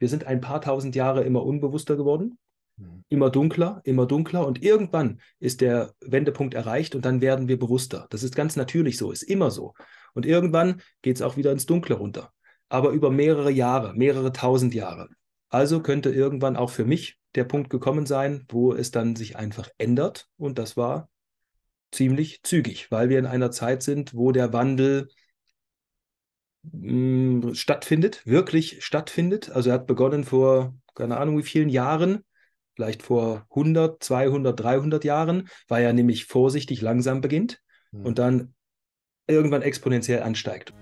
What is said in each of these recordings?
Wir sind ein paar tausend Jahre immer unbewusster geworden, mhm. immer dunkler, immer dunkler und irgendwann ist der Wendepunkt erreicht und dann werden wir bewusster. Das ist ganz natürlich so, ist immer so. Und irgendwann geht es auch wieder ins Dunkle runter, aber über mehrere Jahre, mehrere tausend Jahre. Also könnte irgendwann auch für mich der Punkt gekommen sein, wo es dann sich einfach ändert und das war ziemlich zügig, weil wir in einer Zeit sind, wo der Wandel mh, stattfindet, wirklich stattfindet. Also er hat begonnen vor, keine Ahnung wie vielen Jahren, vielleicht vor 100, 200, 300 Jahren, weil er nämlich vorsichtig langsam beginnt mhm. und dann irgendwann exponentiell ansteigt.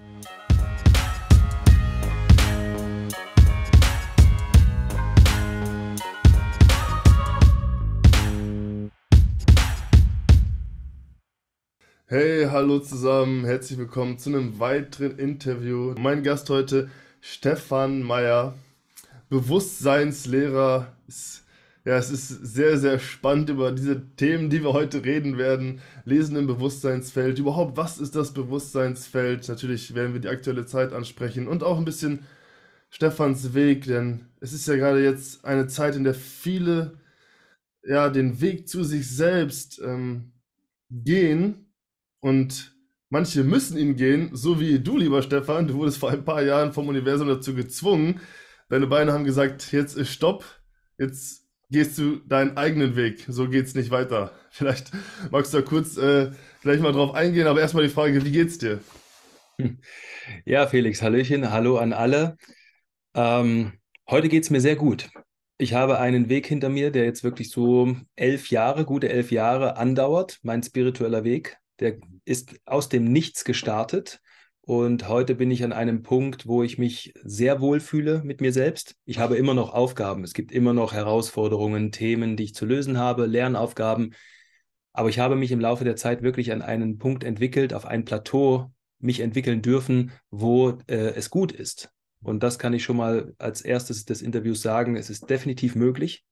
Hey, hallo zusammen, herzlich willkommen zu einem weiteren Interview. Mein Gast heute, Stefan Meyer, Bewusstseinslehrer. Ja, es ist sehr, sehr spannend über diese Themen, die wir heute reden werden. Lesen im Bewusstseinsfeld, überhaupt, was ist das Bewusstseinsfeld? Natürlich werden wir die aktuelle Zeit ansprechen und auch ein bisschen Stefans Weg, denn es ist ja gerade jetzt eine Zeit, in der viele ja, den Weg zu sich selbst ähm, gehen und manche müssen ihn gehen, so wie du, lieber Stefan. Du wurdest vor ein paar Jahren vom Universum dazu gezwungen. Deine Beine haben gesagt, jetzt ist Stopp, jetzt gehst du deinen eigenen Weg. So geht's nicht weiter. Vielleicht magst du da kurz äh, gleich mal drauf eingehen, aber erstmal die Frage, wie geht's dir? Ja, Felix, Hallöchen, hallo an alle. Ähm, heute es mir sehr gut. Ich habe einen Weg hinter mir, der jetzt wirklich so elf Jahre, gute elf Jahre andauert, mein spiritueller Weg der ist aus dem Nichts gestartet. Und heute bin ich an einem Punkt, wo ich mich sehr wohl fühle mit mir selbst. Ich habe immer noch Aufgaben. Es gibt immer noch Herausforderungen, Themen, die ich zu lösen habe, Lernaufgaben. Aber ich habe mich im Laufe der Zeit wirklich an einen Punkt entwickelt, auf ein Plateau mich entwickeln dürfen, wo äh, es gut ist. Und das kann ich schon mal als erstes des Interviews sagen. Es ist definitiv möglich.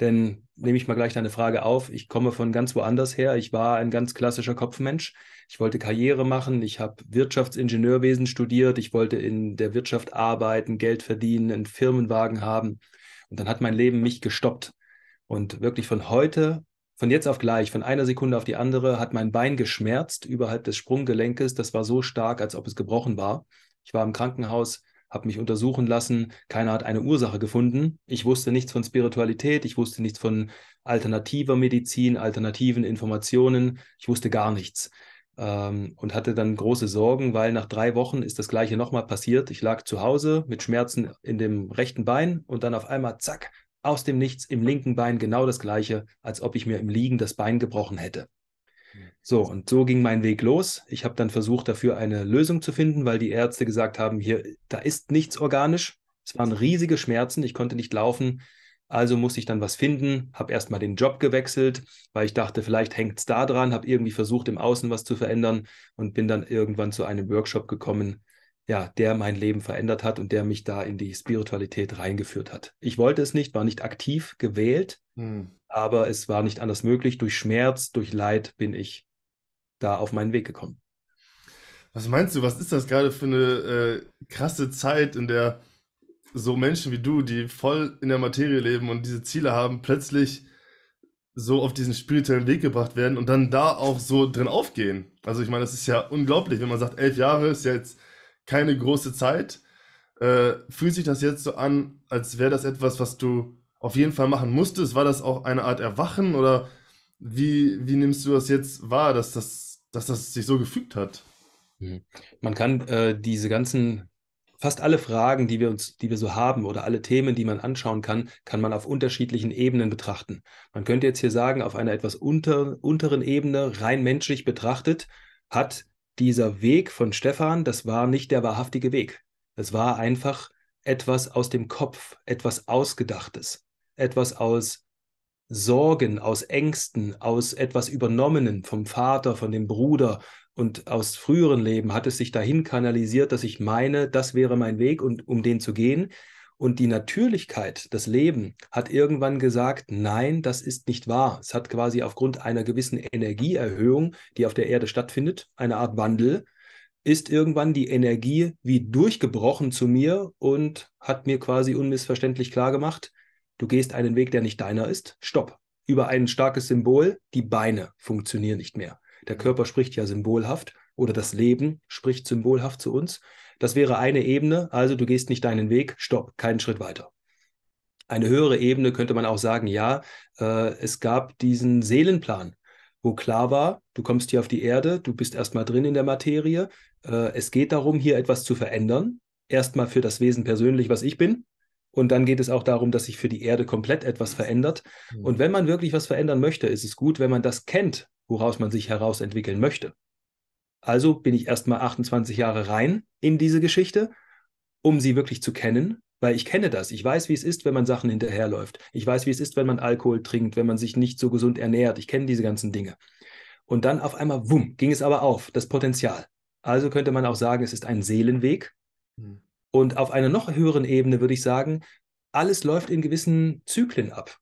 Denn nehme ich mal gleich deine Frage auf. Ich komme von ganz woanders her. Ich war ein ganz klassischer Kopfmensch. Ich wollte Karriere machen. Ich habe Wirtschaftsingenieurwesen studiert. Ich wollte in der Wirtschaft arbeiten, Geld verdienen, einen Firmenwagen haben. Und dann hat mein Leben mich gestoppt. Und wirklich von heute, von jetzt auf gleich, von einer Sekunde auf die andere, hat mein Bein geschmerzt überhalb des Sprunggelenkes. Das war so stark, als ob es gebrochen war. Ich war im Krankenhaus habe mich untersuchen lassen. Keiner hat eine Ursache gefunden. Ich wusste nichts von Spiritualität, ich wusste nichts von alternativer Medizin, alternativen Informationen. Ich wusste gar nichts ähm, und hatte dann große Sorgen, weil nach drei Wochen ist das gleiche nochmal passiert. Ich lag zu Hause mit Schmerzen in dem rechten Bein und dann auf einmal, zack, aus dem Nichts im linken Bein genau das gleiche, als ob ich mir im Liegen das Bein gebrochen hätte. So, und so ging mein Weg los. Ich habe dann versucht, dafür eine Lösung zu finden, weil die Ärzte gesagt haben, hier, da ist nichts organisch. Es waren riesige Schmerzen, ich konnte nicht laufen. Also musste ich dann was finden, habe erstmal den Job gewechselt, weil ich dachte, vielleicht hängt es da dran, habe irgendwie versucht, im Außen was zu verändern und bin dann irgendwann zu einem Workshop gekommen, ja, der mein Leben verändert hat und der mich da in die Spiritualität reingeführt hat. Ich wollte es nicht, war nicht aktiv gewählt, hm aber es war nicht anders möglich. Durch Schmerz, durch Leid bin ich da auf meinen Weg gekommen. Was meinst du, was ist das gerade für eine äh, krasse Zeit, in der so Menschen wie du, die voll in der Materie leben und diese Ziele haben, plötzlich so auf diesen spirituellen Weg gebracht werden und dann da auch so drin aufgehen. Also ich meine, das ist ja unglaublich, wenn man sagt, elf Jahre ist ja jetzt keine große Zeit. Äh, fühlt sich das jetzt so an, als wäre das etwas, was du auf jeden Fall machen musstest? War das auch eine Art Erwachen oder wie, wie nimmst du das jetzt wahr, dass das, dass das sich so gefügt hat? Hm. Man kann äh, diese ganzen, fast alle Fragen, die wir uns, die wir so haben oder alle Themen, die man anschauen kann, kann man auf unterschiedlichen Ebenen betrachten. Man könnte jetzt hier sagen, auf einer etwas unter, unteren Ebene, rein menschlich betrachtet, hat dieser Weg von Stefan, das war nicht der wahrhaftige Weg. Es war einfach etwas aus dem Kopf, etwas Ausgedachtes etwas aus Sorgen, aus Ängsten, aus etwas Übernommenen vom Vater, von dem Bruder und aus früheren Leben hat es sich dahin kanalisiert, dass ich meine, das wäre mein Weg und um den zu gehen. Und die Natürlichkeit, das Leben, hat irgendwann gesagt, nein, das ist nicht wahr. Es hat quasi aufgrund einer gewissen Energieerhöhung, die auf der Erde stattfindet, eine Art Wandel, ist irgendwann die Energie wie durchgebrochen zu mir und hat mir quasi unmissverständlich klargemacht, du gehst einen Weg, der nicht deiner ist, stopp. Über ein starkes Symbol, die Beine funktionieren nicht mehr. Der mhm. Körper spricht ja symbolhaft oder das Leben spricht symbolhaft zu uns. Das wäre eine Ebene, also du gehst nicht deinen Weg, stopp, keinen Schritt weiter. Eine höhere Ebene könnte man auch sagen, ja, äh, es gab diesen Seelenplan, wo klar war, du kommst hier auf die Erde, du bist erstmal drin in der Materie, äh, es geht darum, hier etwas zu verändern, erstmal für das Wesen persönlich, was ich bin, und dann geht es auch darum, dass sich für die Erde komplett etwas verändert. Mhm. Und wenn man wirklich was verändern möchte, ist es gut, wenn man das kennt, woraus man sich heraus entwickeln möchte. Also bin ich erstmal 28 Jahre rein in diese Geschichte, um sie wirklich zu kennen, weil ich kenne das. Ich weiß, wie es ist, wenn man Sachen hinterherläuft. Ich weiß, wie es ist, wenn man Alkohol trinkt, wenn man sich nicht so gesund ernährt. Ich kenne diese ganzen Dinge. Und dann auf einmal, wumm, ging es aber auf, das Potenzial. Also könnte man auch sagen, es ist ein Seelenweg. Mhm und auf einer noch höheren Ebene würde ich sagen, alles läuft in gewissen Zyklen ab.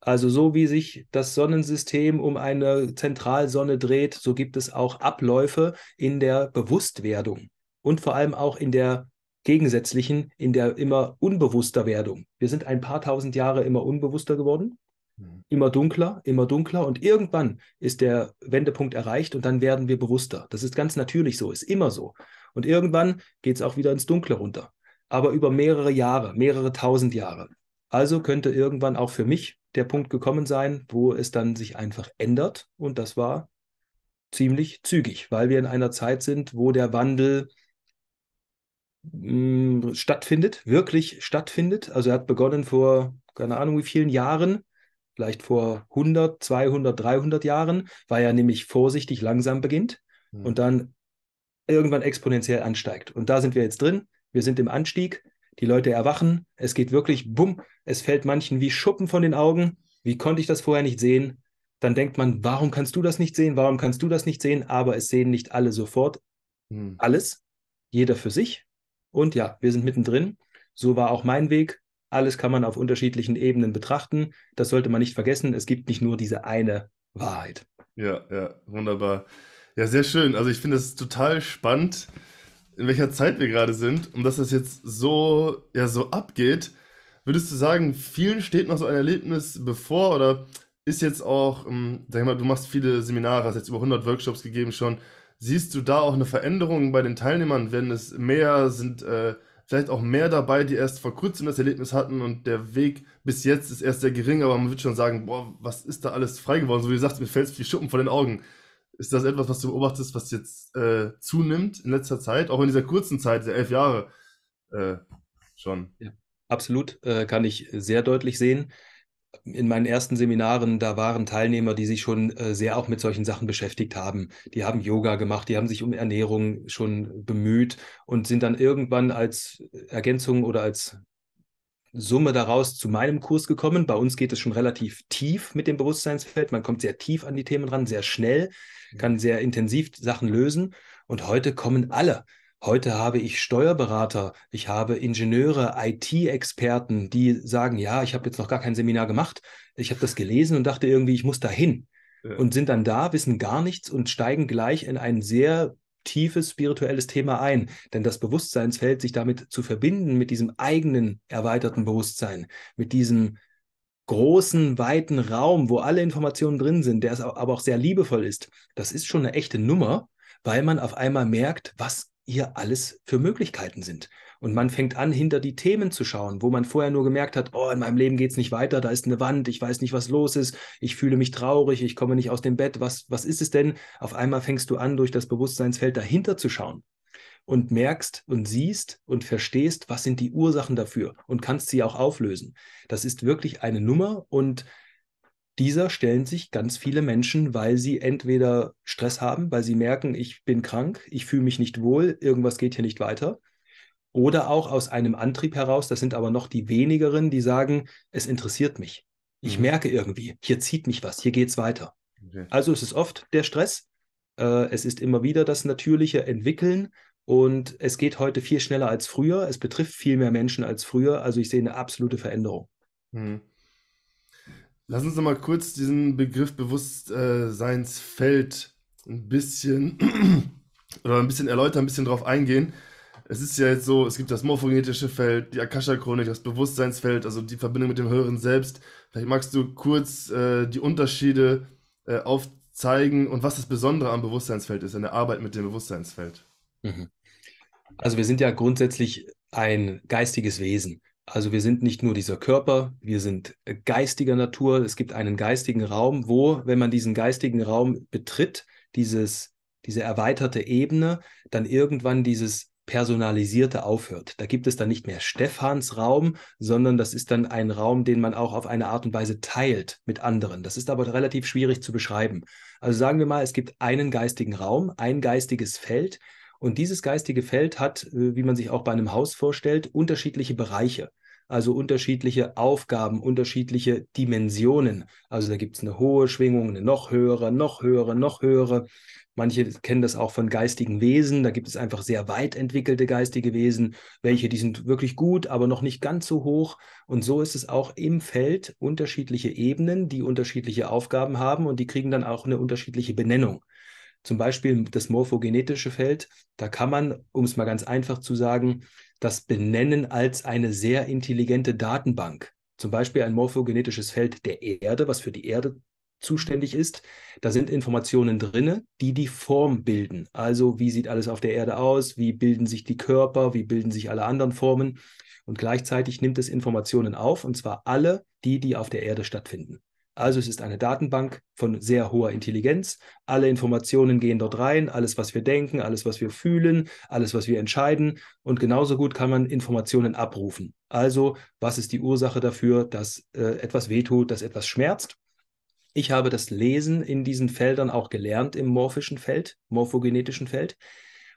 Also so wie sich das Sonnensystem um eine Zentralsonne dreht, so gibt es auch Abläufe in der Bewusstwerdung und vor allem auch in der gegensätzlichen, in der immer unbewusster Werdung. Wir sind ein paar tausend Jahre immer unbewusster geworden, mhm. immer dunkler, immer dunkler und irgendwann ist der Wendepunkt erreicht und dann werden wir bewusster. Das ist ganz natürlich so, ist immer so. Und irgendwann geht es auch wieder ins Dunkle runter. Aber über mehrere Jahre, mehrere tausend Jahre. Also könnte irgendwann auch für mich der Punkt gekommen sein, wo es dann sich einfach ändert. Und das war ziemlich zügig, weil wir in einer Zeit sind, wo der Wandel mh, hm, stattfindet, wirklich stattfindet. Also er hat begonnen vor, keine Ahnung wie vielen Jahren, vielleicht vor 100, 200, 300 Jahren, weil er nämlich vorsichtig langsam beginnt. Hm. Und dann irgendwann exponentiell ansteigt. Und da sind wir jetzt drin. Wir sind im Anstieg. Die Leute erwachen. Es geht wirklich, bumm, es fällt manchen wie Schuppen von den Augen. Wie konnte ich das vorher nicht sehen? Dann denkt man, warum kannst du das nicht sehen? Warum kannst du das nicht sehen? Aber es sehen nicht alle sofort hm. alles. Jeder für sich. Und ja, wir sind mittendrin. So war auch mein Weg. Alles kann man auf unterschiedlichen Ebenen betrachten. Das sollte man nicht vergessen. Es gibt nicht nur diese eine Wahrheit. Ja, ja, wunderbar. Ja, sehr schön. Also ich finde es total spannend, in welcher Zeit wir gerade sind und dass das jetzt so, ja, so abgeht. Würdest du sagen, vielen steht noch so ein Erlebnis bevor oder ist jetzt auch, ähm, sag ich mal, du machst viele Seminare, hast jetzt über 100 Workshops gegeben schon. Siehst du da auch eine Veränderung bei den Teilnehmern? Werden es mehr, sind äh, vielleicht auch mehr dabei, die erst vor kurzem das Erlebnis hatten und der Weg bis jetzt ist erst sehr gering, aber man wird schon sagen, boah, was ist da alles frei geworden? So wie du sagst, mir fällt die Schuppen vor den Augen. Ist das etwas, was du beobachtest, was jetzt äh, zunimmt in letzter Zeit, auch in dieser kurzen Zeit, der elf Jahre äh, schon? Ja, absolut, äh, kann ich sehr deutlich sehen. In meinen ersten Seminaren, da waren Teilnehmer, die sich schon äh, sehr auch mit solchen Sachen beschäftigt haben. Die haben Yoga gemacht, die haben sich um Ernährung schon bemüht und sind dann irgendwann als Ergänzung oder als Summe daraus zu meinem Kurs gekommen. Bei uns geht es schon relativ tief mit dem Bewusstseinsfeld. Man kommt sehr tief an die Themen ran, sehr schnell, kann sehr intensiv Sachen lösen. Und heute kommen alle. Heute habe ich Steuerberater, ich habe Ingenieure, IT-Experten, die sagen, ja, ich habe jetzt noch gar kein Seminar gemacht. Ich habe das gelesen und dachte irgendwie, ich muss dahin. Ja. Und sind dann da, wissen gar nichts und steigen gleich in ein sehr tiefes spirituelles Thema ein, denn das Bewusstseinsfeld, sich damit zu verbinden, mit diesem eigenen erweiterten Bewusstsein, mit diesem großen, weiten Raum, wo alle Informationen drin sind, der aber auch sehr liebevoll ist, das ist schon eine echte Nummer, weil man auf einmal merkt, was hier alles für Möglichkeiten sind. Und man fängt an, hinter die Themen zu schauen, wo man vorher nur gemerkt hat, oh, in meinem Leben geht es nicht weiter, da ist eine Wand, ich weiß nicht, was los ist, ich fühle mich traurig, ich komme nicht aus dem Bett, was, was ist es denn? Auf einmal fängst du an, durch das Bewusstseinsfeld dahinter zu schauen und merkst und siehst und verstehst, was sind die Ursachen dafür und kannst sie auch auflösen. Das ist wirklich eine Nummer und dieser stellen sich ganz viele Menschen, weil sie entweder Stress haben, weil sie merken, ich bin krank, ich fühle mich nicht wohl, irgendwas geht hier nicht weiter. Oder auch aus einem Antrieb heraus, das sind aber noch die wenigeren, die sagen, es interessiert mich. Ich mhm. merke irgendwie, hier zieht mich was, hier geht es weiter. Okay. Also es ist oft der Stress. Äh, es ist immer wieder das natürliche Entwickeln und es geht heute viel schneller als früher. Es betrifft viel mehr Menschen als früher. Also ich sehe eine absolute Veränderung. Mhm. Lass uns nochmal kurz diesen Begriff Bewusstseinsfeld ein bisschen oder ein bisschen erläutern, ein bisschen drauf eingehen. Es ist ja jetzt so, es gibt das morphogenetische Feld, die Akasha-Chronik, das Bewusstseinsfeld, also die Verbindung mit dem höheren Selbst. Vielleicht magst du kurz äh, die Unterschiede äh, aufzeigen und was das Besondere am Bewusstseinsfeld ist, in der Arbeit mit dem Bewusstseinsfeld. Mhm. Also wir sind ja grundsätzlich ein geistiges Wesen. Also wir sind nicht nur dieser Körper, wir sind äh, geistiger Natur. Es gibt einen geistigen Raum, wo, wenn man diesen geistigen Raum betritt, dieses, diese erweiterte Ebene, dann irgendwann dieses personalisierte aufhört. Da gibt es dann nicht mehr Stephans Raum, sondern das ist dann ein Raum, den man auch auf eine Art und Weise teilt mit anderen. Das ist aber relativ schwierig zu beschreiben. Also sagen wir mal, es gibt einen geistigen Raum, ein geistiges Feld, und dieses geistige Feld hat, äh, wie man sich auch bei einem Haus vorstellt, unterschiedliche Bereiche also unterschiedliche Aufgaben, unterschiedliche Dimensionen. Also da gibt es eine hohe Schwingung, eine noch höhere, noch höhere, noch höhere. Manche kennen das auch von geistigen Wesen. Da gibt es einfach sehr weit entwickelte geistige Wesen, welche, die sind wirklich gut, aber noch nicht ganz so hoch. Und so ist es auch im Feld unterschiedliche Ebenen, die unterschiedliche Aufgaben haben und die kriegen dann auch eine unterschiedliche Benennung. Zum Beispiel das morphogenetische Feld, da kann man, um es mal ganz einfach zu sagen, das benennen als eine sehr intelligente Datenbank. Zum Beispiel ein morphogenetisches Feld der Erde, was für die Erde zuständig ist. Da sind Informationen drin, die die Form bilden. Also wie sieht alles auf der Erde aus, wie bilden sich die Körper, wie bilden sich alle anderen Formen. Und gleichzeitig nimmt es Informationen auf, und zwar alle die, die auf der Erde stattfinden. Also es ist eine Datenbank von sehr hoher Intelligenz. Alle Informationen gehen dort rein, alles, was wir denken, alles, was wir fühlen, alles, was wir entscheiden. Und genauso gut kann man Informationen abrufen. Also was ist die Ursache dafür, dass äh, etwas wehtut, dass etwas schmerzt? Ich habe das Lesen in diesen Feldern auch gelernt im morphischen Feld, morphogenetischen Feld.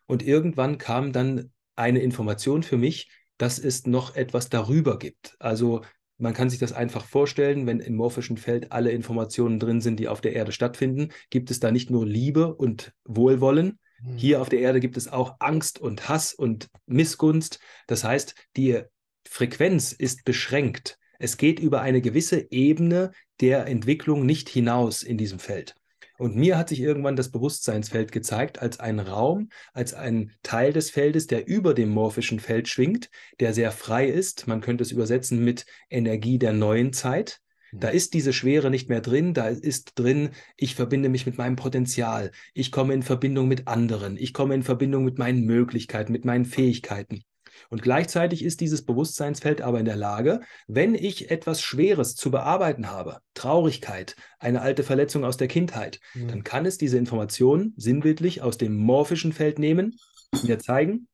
Und irgendwann kam dann eine Information für mich, dass es noch etwas darüber gibt. Also man kann sich das einfach vorstellen, wenn im morphischen Feld alle Informationen drin sind, die auf der Erde stattfinden, gibt es da nicht nur Liebe und Wohlwollen. Mhm. Hier auf der Erde gibt es auch Angst und Hass und Missgunst. Das heißt, die Frequenz ist beschränkt. Es geht über eine gewisse Ebene der Entwicklung nicht hinaus in diesem Feld. Und mir hat sich irgendwann das Bewusstseinsfeld gezeigt als ein Raum, als ein Teil des Feldes, der über dem morphischen Feld schwingt, der sehr frei ist. Man könnte es übersetzen mit Energie der neuen Zeit. Mhm. Da ist diese Schwere nicht mehr drin, da ist drin, ich verbinde mich mit meinem Potenzial, ich komme in Verbindung mit anderen, ich komme in Verbindung mit meinen Möglichkeiten, mit meinen Fähigkeiten. Und gleichzeitig ist dieses Bewusstseinsfeld aber in der Lage, wenn ich etwas Schweres zu bearbeiten habe, Traurigkeit, eine alte Verletzung aus der Kindheit, mhm. dann kann es diese Informationen sinnbildlich aus dem morphischen Feld nehmen, mir zeigen,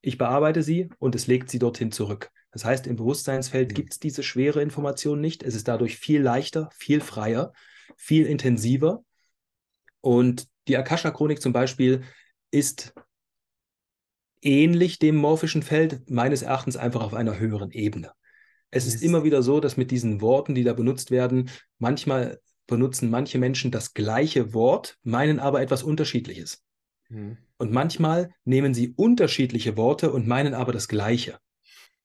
ich bearbeite sie und es legt sie dorthin zurück. Das heißt, im Bewusstseinsfeld mhm. gibt es diese schwere Information nicht. Es ist dadurch viel leichter, viel freier, viel intensiver. Und die Akasha-Chronik zum Beispiel ist ähnlich dem morphischen Feld, meines Erachtens einfach auf einer höheren Ebene. Es ist immer wieder so, dass mit diesen Worten, die da benutzt werden, manchmal benutzen manche Menschen das gleiche Wort, meinen aber etwas Unterschiedliches. Mhm. Und manchmal nehmen sie unterschiedliche Worte und meinen aber das gleiche.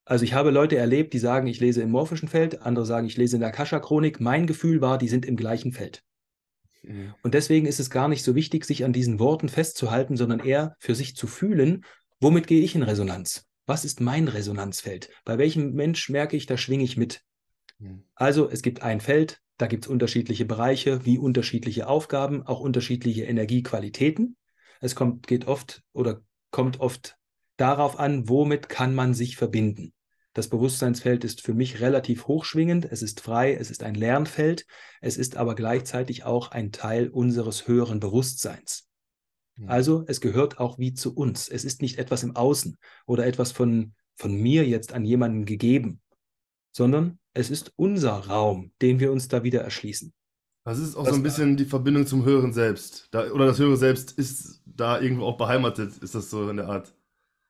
Also ich habe Leute erlebt, die sagen, ich lese im morphischen Feld, andere sagen, ich lese in der Akasha-Chronik. Mein Gefühl war, die sind im gleichen Feld. Mhm. Und deswegen ist es gar nicht so wichtig, sich an diesen Worten festzuhalten, sondern eher für sich zu fühlen Womit gehe ich in Resonanz? Was ist mein Resonanzfeld? Bei welchem Mensch merke ich, da schwinge ich mit? Hm. Also es gibt ein Feld, da gibt es unterschiedliche Bereiche, wie unterschiedliche Aufgaben, auch unterschiedliche Energiequalitäten. Es kommt, geht oft oder kommt oft darauf an, womit kann man sich verbinden. Das Bewusstseinsfeld ist für mich relativ hochschwingend, es ist frei, es ist ein Lernfeld, es ist aber gleichzeitig auch ein Teil unseres höheren Bewusstseins. Mhm. Also es gehört auch wie zu uns. Es ist nicht etwas im Außen oder etwas von, von mir jetzt an jemanden gegeben, sondern es ist unser Raum, den wir uns da wieder erschließen. Das ist auch das so ein bisschen die Verbindung zum höheren Selbst. Da, oder das höhere Selbst ist da irgendwo auch beheimatet, ist das so in der Art.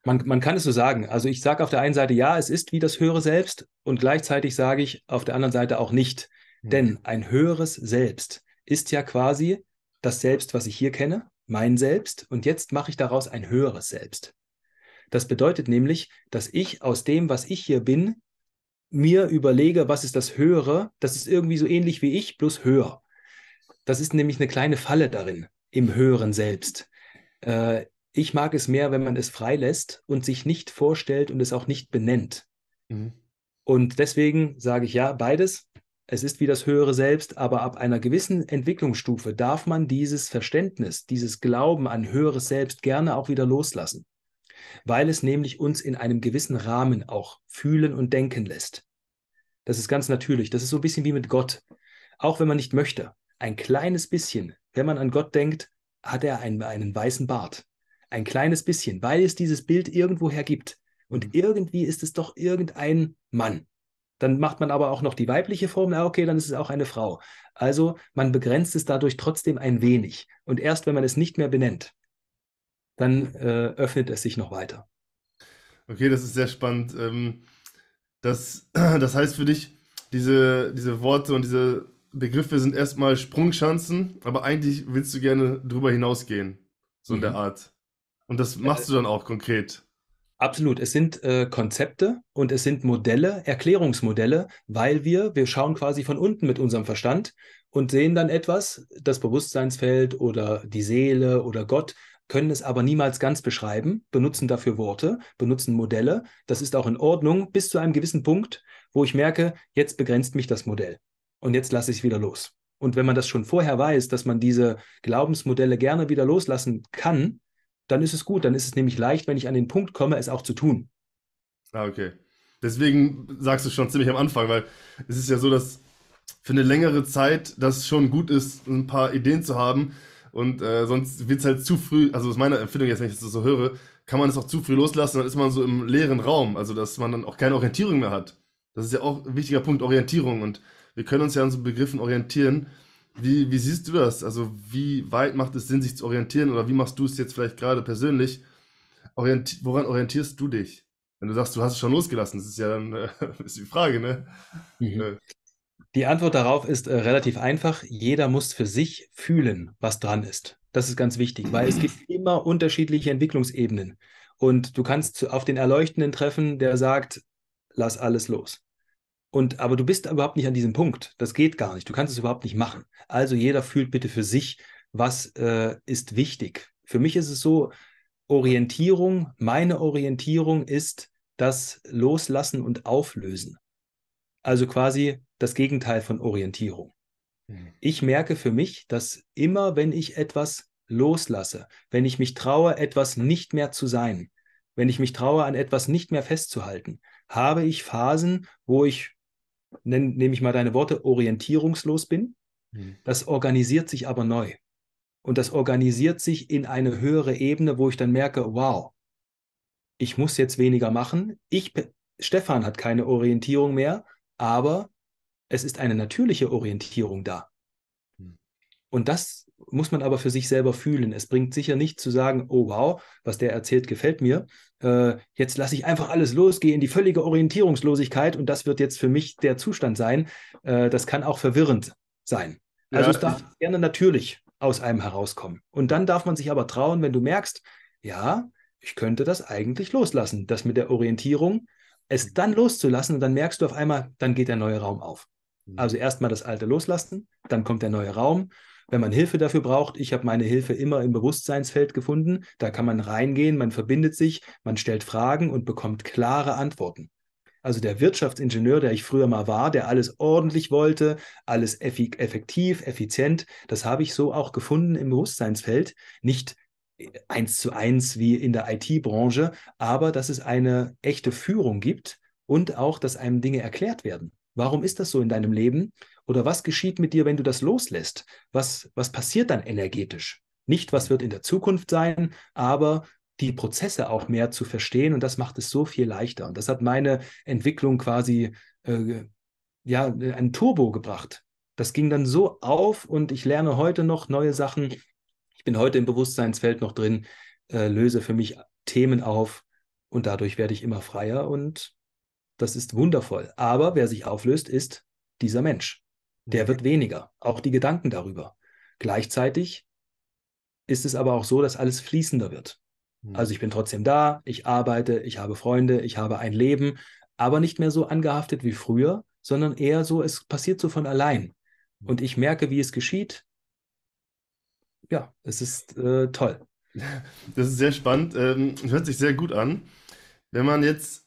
Man, man kann es so sagen. Also ich sage auf der einen Seite, ja, es ist wie das höhere Selbst und gleichzeitig sage ich auf der anderen Seite auch nicht. Hm. Denn ein höheres Selbst ist ja quasi das Selbst, was ich hier kenne, mein Selbst und jetzt mache ich daraus ein höheres Selbst. Das bedeutet nämlich, dass ich aus dem, was ich hier bin, mir überlege, was ist das Höhere, das ist irgendwie so ähnlich wie ich, bloß höher. Das ist nämlich eine kleine Falle darin, im höheren Selbst. Äh, ich mag es mehr, wenn man es freilässt und sich nicht vorstellt und es auch nicht benennt. Mhm. Und deswegen sage ich ja, beides, es ist wie das höhere Selbst, aber ab einer gewissen Entwicklungsstufe darf man dieses Verständnis, dieses Glauben an höheres Selbst gerne auch wieder loslassen, weil es nämlich uns in einem gewissen Rahmen auch fühlen und denken lässt. Das ist ganz natürlich. Das ist so ein bisschen wie mit Gott. Auch wenn man nicht möchte, ein kleines bisschen, wenn man an Gott denkt, hat er einen, einen weißen Bart. Ein kleines bisschen, weil es dieses Bild irgendwoher gibt. Und mhm. irgendwie ist es doch irgendein Mann, dann macht man aber auch noch die weibliche Form, na ah, okay, dann ist es auch eine Frau. Also man begrenzt es dadurch trotzdem ein wenig. Und erst wenn man es nicht mehr benennt, dann äh, öffnet es sich noch weiter. Okay, das ist sehr spannend. Ähm, das, das heißt für dich, diese, diese Worte und diese Begriffe sind erstmal Sprungschanzen, aber eigentlich willst du gerne drüber hinausgehen, so mhm. in der mhm. Art. Und das äh, machst du äh, dann auch konkret. Absolut. Es sind äh, Konzepte und es sind Modelle, Erklärungsmodelle, weil wir, wir schauen quasi von unten mit unserem Verstand und sehen dann etwas, das Bewusstseinsfeld oder die Seele oder Gott, können es aber niemals ganz beschreiben, benutzen dafür Worte, benutzen Modelle. Das ist auch in Ordnung bis zu einem gewissen Punkt, wo ich merke, jetzt begrenzt mich das Modell und jetzt lasse ich es wieder los. Und wenn man das schon vorher weiß, dass man diese Glaubensmodelle gerne wieder loslassen kann, dann ist es gut. Dann ist es nämlich leicht, wenn ich an den Punkt komme, es auch zu tun. Ah, okay. Deswegen sagst du schon ziemlich am Anfang, weil es ist ja so, dass für eine längere Zeit das schon gut ist, ein paar Ideen zu haben. Und äh, sonst wird es halt zu früh, also aus meiner Empfindung jetzt, wenn ich das so höre, kann man es auch zu früh loslassen, dann ist man so im leeren Raum, also dass man dann auch keine Orientierung mehr hat. Das ist ja auch ein wichtiger Punkt, Orientierung. Und wir können uns ja an so Begriffen orientieren, wie, wie siehst du das? Also wie weit macht es Sinn, sich zu orientieren oder wie machst du es jetzt vielleicht gerade persönlich? Orienti woran orientierst du dich? Wenn du sagst, du hast es schon losgelassen, das ist ja dann äh, ist die Frage, ne? Mhm. Äh. Die Antwort darauf ist äh, relativ einfach. Jeder muss für sich fühlen, was dran ist. Das ist ganz wichtig, weil es gibt immer unterschiedliche Entwicklungsebenen. Und du kannst auf den Erleuchtenden treffen, der sagt, lass alles los. Und, aber du bist überhaupt nicht an diesem Punkt. Das geht gar nicht. Du kannst es überhaupt nicht machen. Also jeder fühlt bitte für sich, was äh, ist wichtig. Für mich ist es so, Orientierung, meine Orientierung ist das Loslassen und Auflösen. Also quasi das Gegenteil von Orientierung. Mhm. Ich merke für mich, dass immer, wenn ich etwas loslasse, wenn ich mich traue, etwas nicht mehr zu sein, wenn ich mich traue, an etwas nicht mehr festzuhalten, habe ich Phasen, wo ich nenne nehme ich mal deine Worte, orientierungslos bin. Mhm. Das organisiert sich aber neu. Und das organisiert sich in eine höhere Ebene, wo ich dann merke, wow, ich muss jetzt weniger machen. Ich, Stefan hat keine Orientierung mehr, aber es ist eine natürliche Orientierung da. Mhm. Und das muss man aber für sich selber fühlen. Es bringt sicher nicht zu sagen, oh wow, was der erzählt, gefällt mir. Äh, jetzt lasse ich einfach alles los, gehe in die völlige Orientierungslosigkeit und das wird jetzt für mich der Zustand sein. Äh, das kann auch verwirrend sein. Also ja. es darf gerne natürlich aus einem herauskommen. Und dann darf man sich aber trauen, wenn du merkst, ja, ich könnte das eigentlich loslassen, das mit der Orientierung, es mhm. dann loszulassen und dann merkst du auf einmal, dann geht der neue Raum auf. Mhm. Also erstmal das alte loslassen, dann kommt der neue Raum wenn man Hilfe dafür braucht, ich habe meine Hilfe immer im Bewusstseinsfeld gefunden. Da kann man reingehen, man verbindet sich, man stellt Fragen und bekommt klare Antworten. Also der Wirtschaftsingenieur, der ich früher mal war, der alles ordentlich wollte, alles effektiv, effizient, das habe ich so auch gefunden im Bewusstseinsfeld. Nicht äh, eins zu eins wie in der IT-Branche, aber dass es eine echte Führung gibt und auch, dass einem Dinge erklärt werden. Warum ist das so in deinem Leben? Oder was geschieht mit dir, wenn du das loslässt? Was, was passiert dann energetisch? Nicht, was wird in der Zukunft sein, aber die Prozesse auch mehr zu verstehen und das macht es so viel leichter. Und das hat meine Entwicklung quasi äh, ja, ein Turbo gebracht. Das ging dann so auf und ich lerne heute noch neue Sachen. Ich bin heute im Bewusstseinsfeld noch drin, äh, löse für mich Themen auf und dadurch werde ich immer freier und das ist wundervoll. Aber wer sich auflöst, ist dieser Mensch. Der mhm. wird weniger, auch die Gedanken darüber. Gleichzeitig ist es aber auch so, dass alles fließender wird. Mhm. Also ich bin trotzdem da, ich arbeite, ich habe Freunde, ich habe ein Leben, aber nicht mehr so angehaftet wie früher, sondern eher so, es passiert so von allein. Mhm. Und ich merke, wie es geschieht. Ja, es ist äh, toll. Das ist sehr spannend, ähm, hört sich sehr gut an. Wenn man jetzt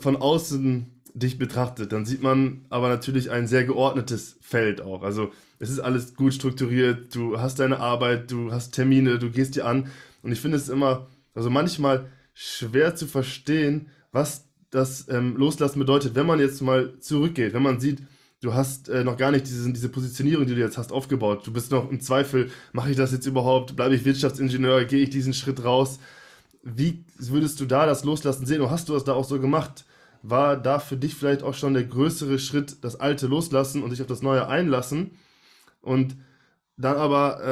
von außen dich betrachtet, dann sieht man aber natürlich ein sehr geordnetes Feld auch. Also es ist alles gut strukturiert, du hast deine Arbeit, du hast Termine, du gehst dir an. Und ich finde es immer, also manchmal schwer zu verstehen, was das ähm, Loslassen bedeutet, wenn man jetzt mal zurückgeht, wenn man sieht, du hast äh, noch gar nicht diese, diese Positionierung, die du jetzt hast, aufgebaut. Du bist noch im Zweifel, mache ich das jetzt überhaupt? Bleibe ich Wirtschaftsingenieur? Gehe ich diesen Schritt raus? Wie würdest du da das Loslassen sehen? Und hast du das da auch so gemacht? war da für dich vielleicht auch schon der größere Schritt, das Alte loslassen und sich auf das Neue einlassen. Und dann aber,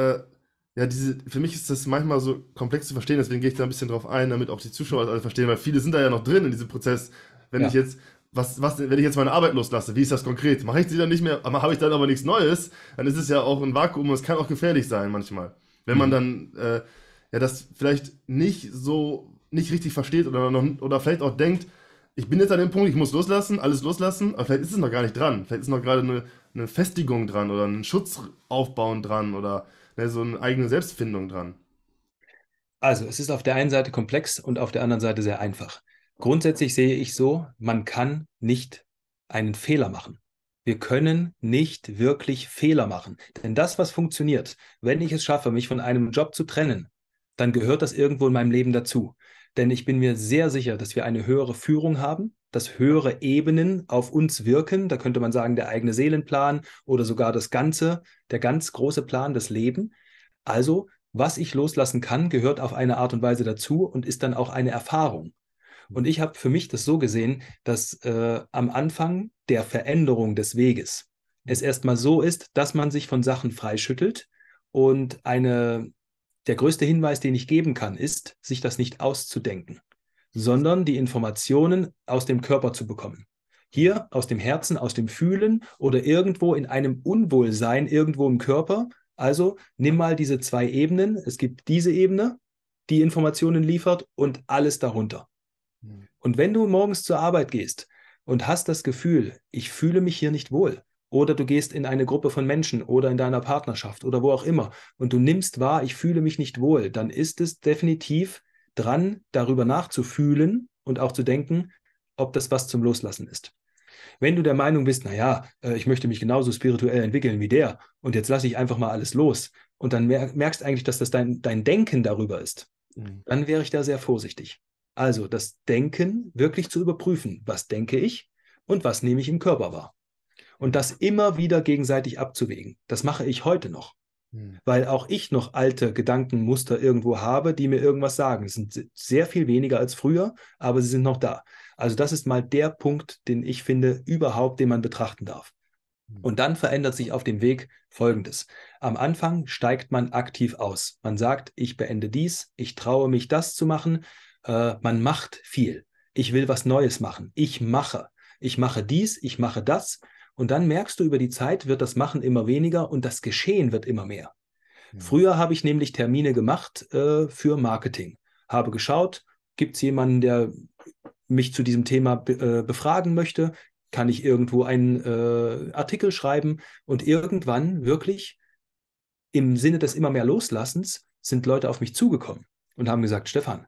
äh, ja, diese, für mich ist das manchmal so komplex zu verstehen, deswegen gehe ich da ein bisschen drauf ein, damit auch die Zuschauer das alle verstehen, weil viele sind da ja noch drin in diesem Prozess. Wenn ja. ich jetzt, was, was, wenn ich jetzt meine Arbeit loslasse, wie ist das konkret? Mache ich sie dann nicht mehr, aber habe ich dann aber nichts Neues, dann ist es ja auch ein Vakuum und es kann auch gefährlich sein manchmal. Wenn man mhm. dann äh, ja das vielleicht nicht so nicht richtig versteht oder, noch, oder vielleicht auch denkt, ich bin jetzt an dem Punkt, ich muss loslassen, alles loslassen, aber vielleicht ist es noch gar nicht dran. Vielleicht ist noch gerade eine, eine Festigung dran oder ein Schutz dran oder ne, so eine eigene Selbstfindung dran. Also, es ist auf der einen Seite komplex und auf der anderen Seite sehr einfach. Grundsätzlich sehe ich so, man kann nicht einen Fehler machen. Wir können nicht wirklich Fehler machen. Denn das, was funktioniert, wenn ich es schaffe, mich von einem Job zu trennen, dann gehört das irgendwo in meinem Leben dazu. Denn ich bin mir sehr sicher, dass wir eine höhere Führung haben, dass höhere Ebenen auf uns wirken. Da könnte man sagen, der eigene Seelenplan oder sogar das Ganze, der ganz große Plan, das Leben. Also, was ich loslassen kann, gehört auf eine Art und Weise dazu und ist dann auch eine Erfahrung. Und ich habe für mich das so gesehen, dass äh, am Anfang der Veränderung des Weges es erstmal so ist, dass man sich von Sachen freischüttelt und eine der größte Hinweis, den ich geben kann, ist, sich das nicht auszudenken, sondern die Informationen aus dem Körper zu bekommen. Hier aus dem Herzen, aus dem Fühlen oder irgendwo in einem Unwohlsein, irgendwo im Körper. Also nimm mal diese zwei Ebenen. Es gibt diese Ebene, die Informationen liefert und alles darunter. Hm. Und wenn du morgens zur Arbeit gehst und hast das Gefühl, ich fühle mich hier nicht wohl, oder du gehst in eine Gruppe von Menschen oder in deiner Partnerschaft oder wo auch immer und du nimmst wahr, ich fühle mich nicht wohl, dann ist es definitiv dran, darüber nachzufühlen und auch zu denken, ob das was zum Loslassen ist. Wenn du der Meinung bist, naja, äh, ich möchte mich genauso spirituell entwickeln wie der und jetzt lasse ich einfach mal alles los und dann merkst eigentlich, dass das dein, dein Denken darüber ist, mhm. dann wäre ich da sehr vorsichtig. Also das Denken wirklich zu überprüfen, was denke ich und was nehme ich im Körper wahr und das immer wieder gegenseitig abzuwägen. Das mache ich heute noch, hm. weil auch ich noch alte Gedankenmuster irgendwo habe, die mir irgendwas sagen. Es sind sehr viel weniger als früher, aber sie sind noch da. Also das ist mal der Punkt, den ich finde, überhaupt, den man betrachten darf. Hm. Und dann verändert sich auf dem Weg Folgendes. Am Anfang steigt man aktiv aus. Man sagt, ich beende dies, ich traue mich das zu machen. Äh, man macht viel. Ich will was Neues machen. Ich mache. Ich mache dies, ich mache das. Und dann merkst du, über die Zeit wird das Machen immer weniger und das Geschehen wird immer mehr. Mhm. Früher habe ich nämlich Termine gemacht äh, für Marketing, habe geschaut, gibt es jemanden, der mich zu diesem Thema be äh, befragen möchte, kann ich irgendwo einen äh, Artikel schreiben und irgendwann wirklich im Sinne des immer mehr Loslassens sind Leute auf mich zugekommen und haben gesagt, Stefan,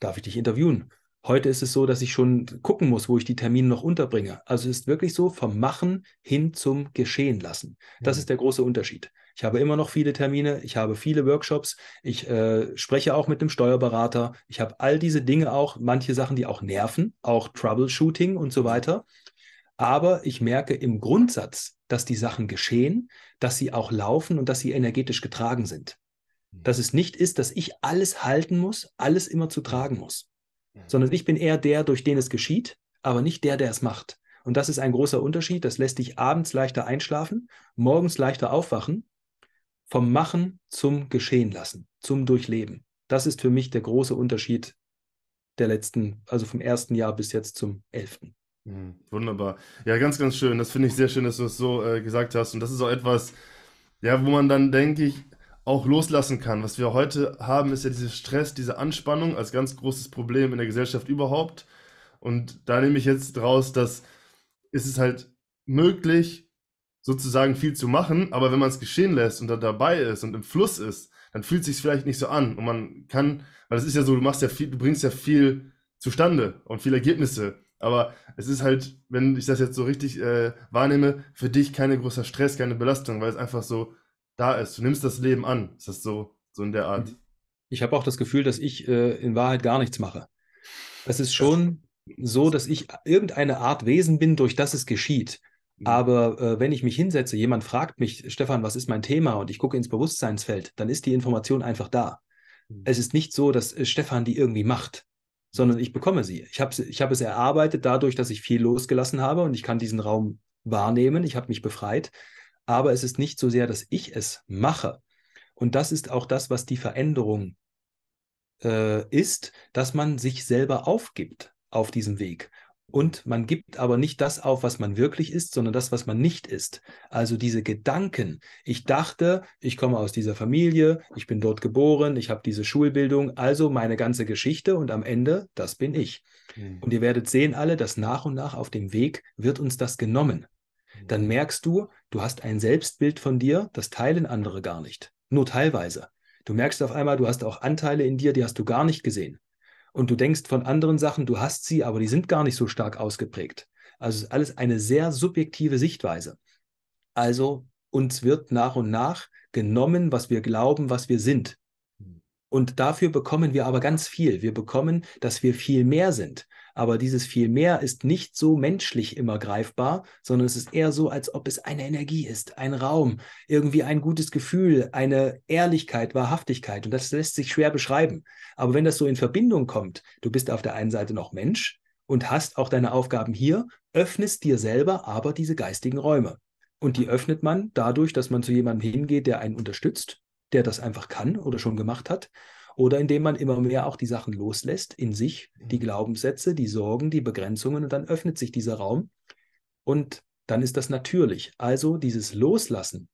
darf ich dich interviewen? Heute ist es so, dass ich schon gucken muss, wo ich die Termine noch unterbringe. Also es ist wirklich so vom Machen hin zum Geschehen lassen. Das mhm. ist der große Unterschied. Ich habe immer noch viele Termine, ich habe viele Workshops, ich äh, spreche auch mit einem Steuerberater, ich habe all diese Dinge auch, manche Sachen, die auch nerven, auch Troubleshooting und so weiter. Aber ich merke im Grundsatz, dass die Sachen geschehen, dass sie auch laufen und dass sie energetisch getragen sind. Mhm. Dass es nicht ist, dass ich alles halten muss, alles immer zu tragen muss sondern ich bin eher der, durch den es geschieht, aber nicht der, der es macht. Und das ist ein großer Unterschied. Das lässt dich abends leichter einschlafen, morgens leichter aufwachen, vom Machen zum Geschehen lassen, zum Durchleben. Das ist für mich der große Unterschied der letzten, also vom ersten Jahr bis jetzt zum elften. Mhm, wunderbar. Ja, ganz, ganz schön. Das finde ich sehr schön, dass du es das so äh, gesagt hast. Und das ist auch etwas, ja, wo man dann, denke ich, auch loslassen kann. Was wir heute haben, ist ja dieser Stress, diese Anspannung als ganz großes Problem in der Gesellschaft überhaupt. Und da nehme ich jetzt raus, dass es halt möglich, sozusagen viel zu machen, aber wenn man es geschehen lässt und da dabei ist und im Fluss ist, dann fühlt es sich vielleicht nicht so an und man kann, weil das ist ja so, du machst ja viel, du bringst ja viel zustande und viele Ergebnisse, aber es ist halt, wenn ich das jetzt so richtig äh, wahrnehme, für dich keine großer Stress, keine Belastung, weil es einfach so da ist. Du nimmst das Leben an. Ist das so, so in der Art? Mhm. Ich habe auch das Gefühl, dass ich äh, in Wahrheit gar nichts mache. Es ist schon so, dass ich irgendeine Art Wesen bin, durch das es geschieht. Mhm. Aber äh, wenn ich mich hinsetze, jemand fragt mich, Stefan, was ist mein Thema? Und ich gucke ins Bewusstseinsfeld, dann ist die Information einfach da. Mhm. Es ist nicht so, dass äh, Stefan die irgendwie macht, sondern ich bekomme sie. Ich habe ich hab es erarbeitet dadurch, dass ich viel losgelassen habe und ich kann diesen Raum wahrnehmen. Ich habe mich befreit aber es ist nicht so sehr, dass ich es mache. Und das ist auch das, was die Veränderung äh, ist, dass man sich selber aufgibt auf diesem Weg. Und man gibt aber nicht das auf, was man wirklich ist, sondern das, was man nicht ist. Also diese Gedanken. Ich dachte, ich komme aus dieser Familie, ich bin dort geboren, ich habe diese Schulbildung, also meine ganze Geschichte und am Ende, das bin ich. Mhm. Und ihr werdet sehen alle, dass nach und nach auf dem Weg wird uns das genommen dann mhm. merkst du, du hast ein Selbstbild von dir, das teilen andere gar nicht. Nur teilweise. Du merkst auf einmal, du hast auch Anteile in dir, die hast du gar nicht gesehen. Und du denkst von anderen Sachen, du hast sie, aber die sind gar nicht so stark ausgeprägt. Also ist alles eine sehr subjektive Sichtweise. Also uns wird nach und nach genommen, was wir glauben, was wir sind. Mhm. Und dafür bekommen wir aber ganz viel. Wir bekommen, dass wir viel mehr sind. Aber dieses viel mehr ist nicht so menschlich immer greifbar, sondern es ist eher so, als ob es eine Energie ist, ein Raum, irgendwie ein gutes Gefühl, eine Ehrlichkeit, Wahrhaftigkeit. Und das lässt sich schwer beschreiben. Aber wenn das so in Verbindung kommt, du bist auf der einen Seite noch Mensch und hast auch deine Aufgaben hier, öffnest dir selber aber diese geistigen Räume. Und die öffnet man dadurch, dass man zu jemandem hingeht, der einen unterstützt, der das einfach kann oder schon gemacht hat oder indem man immer mehr auch die Sachen loslässt in sich, die mhm. Glaubenssätze, die Sorgen, die Begrenzungen und dann öffnet sich dieser Raum und dann ist das natürlich. Also dieses Loslassen,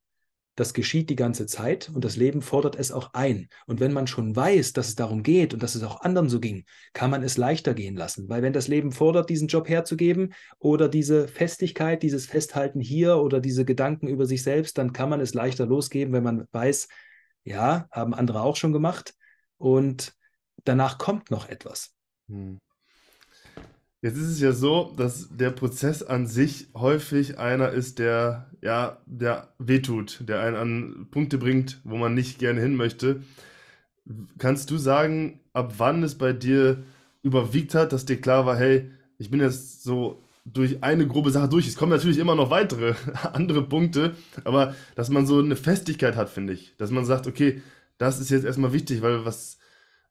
das geschieht die ganze Zeit und das Leben fordert es auch ein. Und wenn man schon weiß, dass es darum geht und dass es auch anderen so ging, kann man es leichter gehen lassen. Weil wenn das Leben fordert, diesen Job herzugeben oder diese Festigkeit, dieses Festhalten hier oder diese Gedanken über sich selbst, dann kann man es leichter losgeben, wenn man weiß, ja, haben andere auch schon gemacht und danach kommt noch etwas. Hm. Jetzt ist es ja so, dass der Prozess an sich häufig einer ist, der ja, der wehtut, der einen an Punkte bringt, wo man nicht gerne hin möchte. Kannst du sagen, ab wann es bei dir überwiegt hat, dass dir klar war, hey, ich bin jetzt so durch eine grobe Sache durch. Es kommen natürlich immer noch weitere andere Punkte, aber dass man so eine Festigkeit hat, finde ich. Dass man sagt, okay, das ist jetzt erstmal wichtig, weil was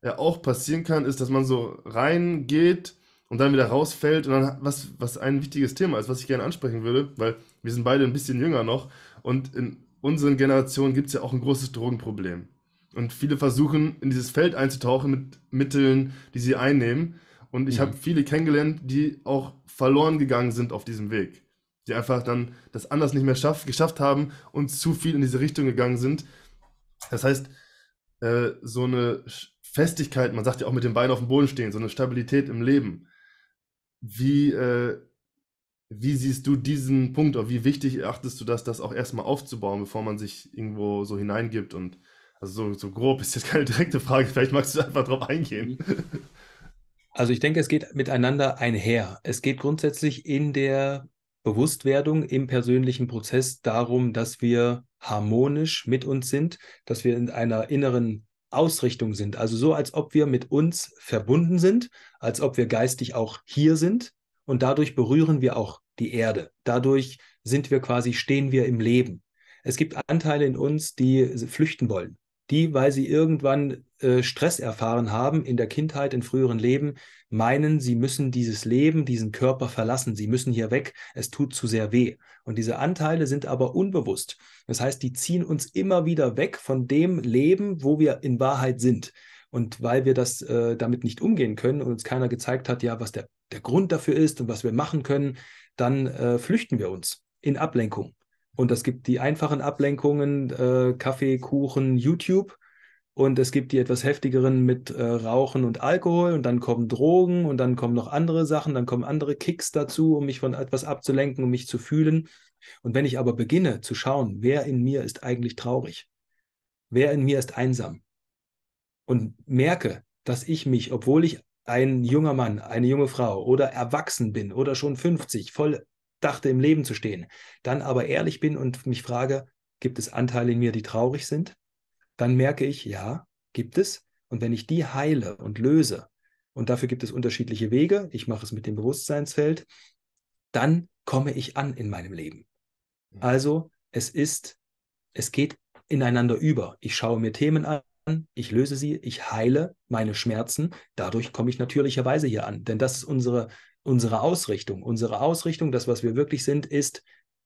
ja auch passieren kann, ist, dass man so reingeht und dann wieder rausfällt und dann was, was ein wichtiges Thema ist, was ich gerne ansprechen würde, weil wir sind beide ein bisschen jünger noch und in unseren Generationen gibt es ja auch ein großes Drogenproblem. Und viele versuchen, in dieses Feld einzutauchen mit Mitteln, die sie einnehmen. Und ich mhm. habe viele kennengelernt, die auch verloren gegangen sind auf diesem Weg. Die einfach dann das anders nicht mehr schaff, geschafft haben und zu viel in diese Richtung gegangen sind. Das heißt, äh, so eine Festigkeit, man sagt ja auch mit dem Bein auf dem Boden stehen, so eine Stabilität im Leben. Wie, äh, wie siehst du diesen Punkt oder wie wichtig erachtest du das, das auch erstmal aufzubauen, bevor man sich irgendwo so hineingibt? Und also so, so grob ist jetzt keine direkte Frage, vielleicht magst du einfach drauf eingehen. Mhm. Also ich denke, es geht miteinander einher. Es geht grundsätzlich in der Bewusstwerdung im persönlichen Prozess darum, dass wir harmonisch mit uns sind, dass wir in einer inneren Ausrichtung sind. Also so, als ob wir mit uns verbunden sind, als ob wir geistig auch hier sind und dadurch berühren wir auch die Erde. Dadurch sind wir quasi, stehen wir im Leben. Es gibt Anteile in uns, die flüchten wollen die, weil sie irgendwann äh, Stress erfahren haben in der Kindheit, in früheren Leben, meinen, sie müssen dieses Leben, diesen Körper verlassen, sie müssen hier weg, es tut zu sehr weh. Und diese Anteile sind aber unbewusst. Das heißt, die ziehen uns immer wieder weg von dem Leben, wo wir in Wahrheit sind. Und weil wir das äh, damit nicht umgehen können und uns keiner gezeigt hat, ja, was der, der Grund dafür ist und was wir machen können, dann äh, flüchten wir uns in Ablenkung. Und es gibt die einfachen Ablenkungen, äh, Kaffee, Kuchen, YouTube. Und es gibt die etwas heftigeren mit äh, Rauchen und Alkohol. Und dann kommen Drogen und dann kommen noch andere Sachen, dann kommen andere Kicks dazu, um mich von etwas abzulenken, um mich zu fühlen. Und wenn ich aber beginne zu schauen, wer in mir ist eigentlich traurig, wer in mir ist einsam und merke, dass ich mich, obwohl ich ein junger Mann, eine junge Frau oder erwachsen bin oder schon 50, voll dachte, im Leben zu stehen, dann aber ehrlich bin und mich frage, gibt es Anteile in mir, die traurig sind? Dann merke ich, ja, gibt es. Und wenn ich die heile und löse, und dafür gibt es unterschiedliche Wege, ich mache es mit dem Bewusstseinsfeld, dann komme ich an in meinem Leben. Mhm. Also es ist, es geht ineinander über. Ich schaue mir Themen an, ich löse sie, ich heile meine Schmerzen. Dadurch komme ich natürlicherweise hier an. Denn das ist unsere unsere Ausrichtung. Unsere Ausrichtung, das, was wir wirklich sind, ist,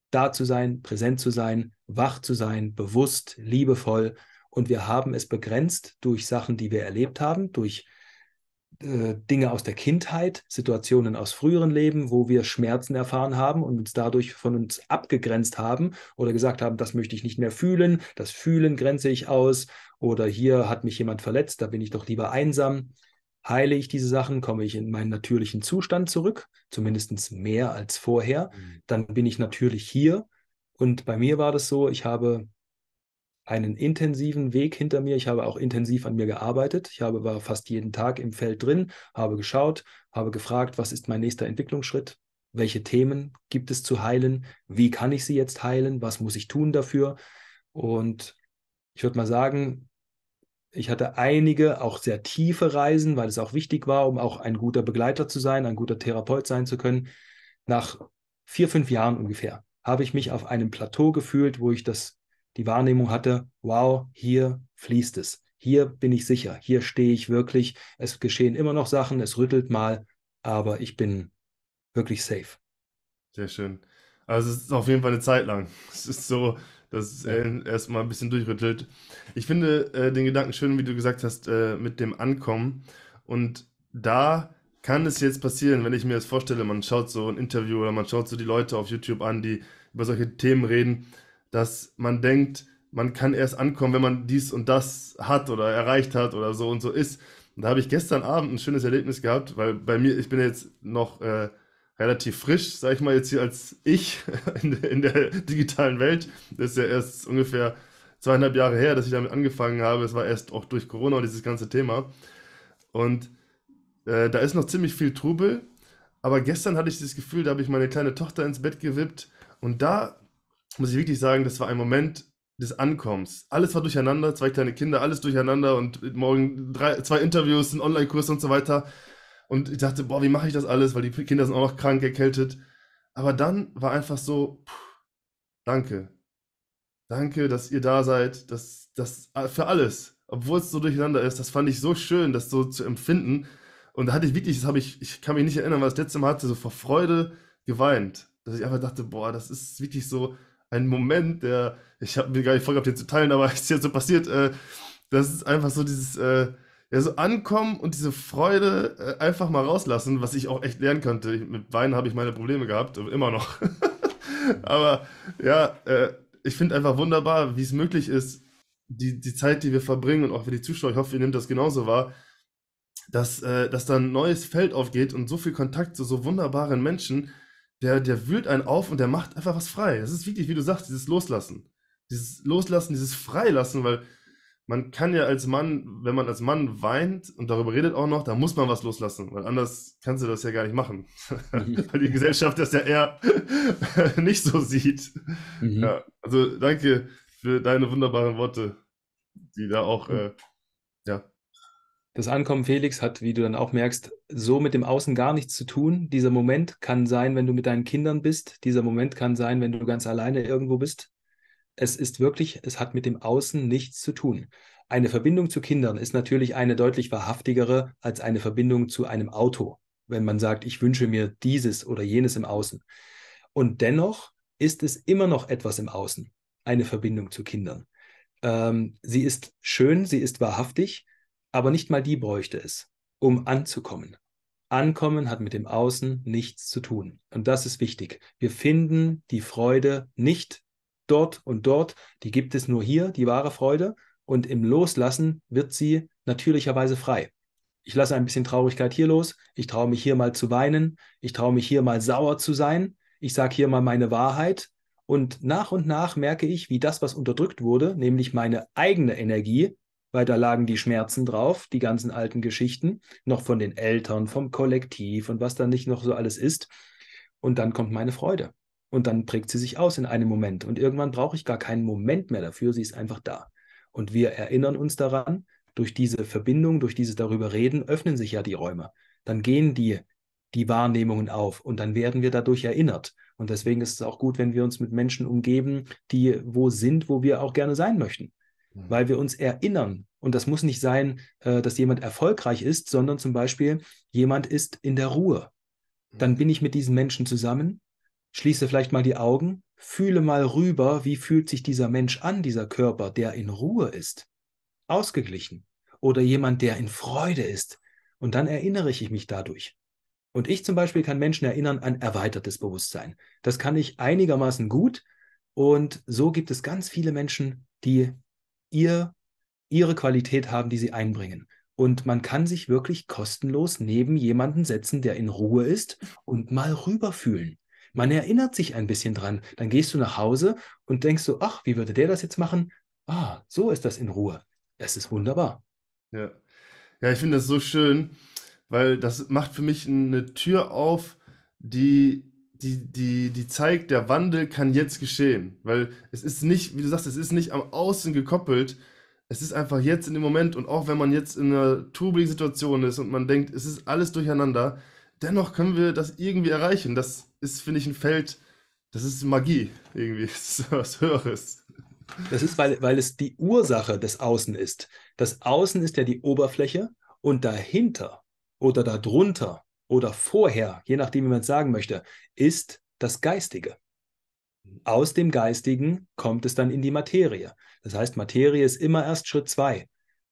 da zu sein, präsent zu sein, wach zu sein, bewusst, liebevoll. Und wir haben es begrenzt durch Sachen, die wir erlebt haben, durch äh, Dinge aus der Kindheit, Situationen aus früheren Leben, wo wir Schmerzen erfahren haben und uns dadurch von uns abgegrenzt haben oder gesagt haben, das möchte ich nicht mehr fühlen, das Fühlen grenze ich aus oder hier hat mich jemand verletzt, da bin ich doch lieber einsam. Heile ich diese Sachen, komme ich in meinen natürlichen Zustand zurück, zumindest mehr als vorher, mhm. dann bin ich natürlich hier. Und bei mir war das so, ich habe einen intensiven Weg hinter mir. Ich habe auch intensiv an mir gearbeitet. Ich habe, war fast jeden Tag im Feld drin, habe geschaut, habe gefragt, was ist mein nächster Entwicklungsschritt? Welche Themen gibt es zu heilen? Wie kann ich sie jetzt heilen? Was muss ich tun dafür? Und ich würde mal sagen, ich hatte einige auch sehr tiefe Reisen, weil es auch wichtig war, um auch ein guter Begleiter zu sein, ein guter Therapeut sein zu können. Nach vier, fünf Jahren ungefähr habe ich mich auf einem Plateau gefühlt, wo ich das, die Wahrnehmung hatte, wow, hier fließt es. Hier bin ich sicher, hier stehe ich wirklich. Es geschehen immer noch Sachen, es rüttelt mal, aber ich bin wirklich safe. Sehr schön. Also es ist auf jeden Fall eine Zeit lang. Es ist so, das äh, erstmal ein bisschen durchrüttelt. Ich finde äh, den Gedanken schön, wie du gesagt hast, äh, mit dem Ankommen. Und da kann es jetzt passieren, wenn ich mir das vorstelle, man schaut so ein Interview oder man schaut so die Leute auf YouTube an, die über solche Themen reden, dass man denkt, man kann erst ankommen, wenn man dies und das hat oder erreicht hat oder so und so ist. Und da habe ich gestern Abend ein schönes Erlebnis gehabt, weil bei mir, ich bin jetzt noch äh, relativ frisch, sage ich mal jetzt hier als ich in, in der digitalen Welt. Das ist ja erst ungefähr zweieinhalb Jahre her, dass ich damit angefangen habe. Es war erst auch durch Corona und dieses ganze Thema. Und äh, da ist noch ziemlich viel Trubel. Aber gestern hatte ich das Gefühl, da habe ich meine kleine Tochter ins Bett gewippt. Und da muss ich wirklich sagen, das war ein Moment des Ankommens. Alles war durcheinander, zwei kleine Kinder, alles durcheinander und morgen drei, zwei Interviews, ein Online-Kurs und so weiter. Und ich dachte, boah, wie mache ich das alles, weil die Kinder sind auch noch krank, erkältet. Aber dann war einfach so, pff, danke. Danke, dass ihr da seid, dass das äh, für alles, obwohl es so durcheinander ist, das fand ich so schön, das so zu empfinden. Und da hatte ich wirklich, das habe ich, ich kann mich nicht erinnern, was ich das letzte Mal hatte, so vor Freude geweint. Dass ich einfach dachte, boah, das ist wirklich so ein Moment, der, ich habe mir gar nicht vorgehabt, den zu teilen, aber es ist jetzt so passiert, äh, das ist einfach so dieses, äh, ja, so ankommen und diese Freude äh, einfach mal rauslassen, was ich auch echt lernen könnte. Ich, mit Weinen habe ich meine Probleme gehabt, immer noch. Aber ja, äh, ich finde einfach wunderbar, wie es möglich ist, die, die Zeit, die wir verbringen und auch für die Zuschauer, ich hoffe, ihr nehmt das genauso wahr, dass, äh, dass da ein neues Feld aufgeht und so viel Kontakt zu so wunderbaren Menschen, der, der wühlt einen auf und der macht einfach was frei. Das ist wirklich, wie du sagst, dieses Loslassen. Dieses Loslassen, dieses Freilassen, weil man kann ja als Mann, wenn man als Mann weint und darüber redet auch noch, da muss man was loslassen, weil anders kannst du das ja gar nicht machen. Mhm. weil die Gesellschaft das ja eher nicht so sieht. Mhm. Ja, also danke für deine wunderbaren Worte, die da auch, mhm. äh, ja. Das Ankommen Felix hat, wie du dann auch merkst, so mit dem Außen gar nichts zu tun. Dieser Moment kann sein, wenn du mit deinen Kindern bist. Dieser Moment kann sein, wenn du ganz alleine irgendwo bist es ist wirklich, es hat mit dem Außen nichts zu tun. Eine Verbindung zu Kindern ist natürlich eine deutlich wahrhaftigere als eine Verbindung zu einem Auto, wenn man sagt, ich wünsche mir dieses oder jenes im Außen. Und dennoch ist es immer noch etwas im Außen, eine Verbindung zu Kindern. Ähm, sie ist schön, sie ist wahrhaftig, aber nicht mal die bräuchte es, um anzukommen. Ankommen hat mit dem Außen nichts zu tun. Und das ist wichtig. Wir finden die Freude nicht dort und dort, die gibt es nur hier, die wahre Freude. Und im Loslassen wird sie natürlicherweise frei. Ich lasse ein bisschen Traurigkeit hier los, ich traue mich hier mal zu weinen, ich traue mich hier mal sauer zu sein, ich sage hier mal meine Wahrheit. Und nach und nach merke ich, wie das, was unterdrückt wurde, nämlich meine eigene Energie, weil da lagen die Schmerzen drauf, die ganzen alten Geschichten, noch von den Eltern, vom Kollektiv und was da nicht noch so alles ist. Und dann kommt meine Freude und dann prägt sie sich aus in einem Moment. Und irgendwann brauche ich gar keinen Moment mehr dafür, sie ist einfach da. Und wir erinnern uns daran, durch diese Verbindung, durch dieses darüber reden, öffnen sich ja die Räume. Dann gehen die, die Wahrnehmungen auf und dann werden wir dadurch erinnert. Und deswegen ist es auch gut, wenn wir uns mit Menschen umgeben, die wo sind, wo wir auch gerne sein möchten. Mhm. Weil wir uns erinnern. Und das muss nicht sein, äh, dass jemand erfolgreich ist, sondern zum Beispiel jemand ist in der Ruhe. Dann mhm. bin ich mit diesen Menschen zusammen Schließe vielleicht mal die Augen, fühle mal rüber, wie fühlt sich dieser Mensch an, dieser Körper, der in Ruhe ist, ausgeglichen oder jemand, der in Freude ist. Und dann erinnere ich mich dadurch. Und ich zum Beispiel kann Menschen erinnern an erweitertes Bewusstsein. Das kann ich einigermaßen gut. Und so gibt es ganz viele Menschen, die ihr, ihre Qualität haben, die sie einbringen. Und man kann sich wirklich kostenlos neben jemanden setzen, der in Ruhe ist und mal rüberfühlen. Man erinnert sich ein bisschen dran. Dann gehst du nach Hause und denkst so, ach, wie würde der das jetzt machen? Ah, so ist das in Ruhe. Es ist wunderbar. Ja, ja ich finde das so schön, weil das macht für mich eine Tür auf, die die, die, die zeigt, der Wandel kann jetzt geschehen. Weil es ist nicht, wie du sagst, es ist nicht am Außen gekoppelt. Es ist einfach jetzt in dem Moment. Und auch wenn man jetzt in einer trubeligen Situation ist und man denkt, es ist alles durcheinander, dennoch können wir das irgendwie erreichen. Das ist, finde ich, ein Feld, das ist Magie irgendwie, das ist was Höheres. Das ist, weil, weil es die Ursache des Außen ist. Das Außen ist ja die Oberfläche und dahinter oder darunter oder vorher, je nachdem, wie man es sagen möchte, ist das Geistige. Aus dem Geistigen kommt es dann in die Materie. Das heißt, Materie ist immer erst Schritt zwei.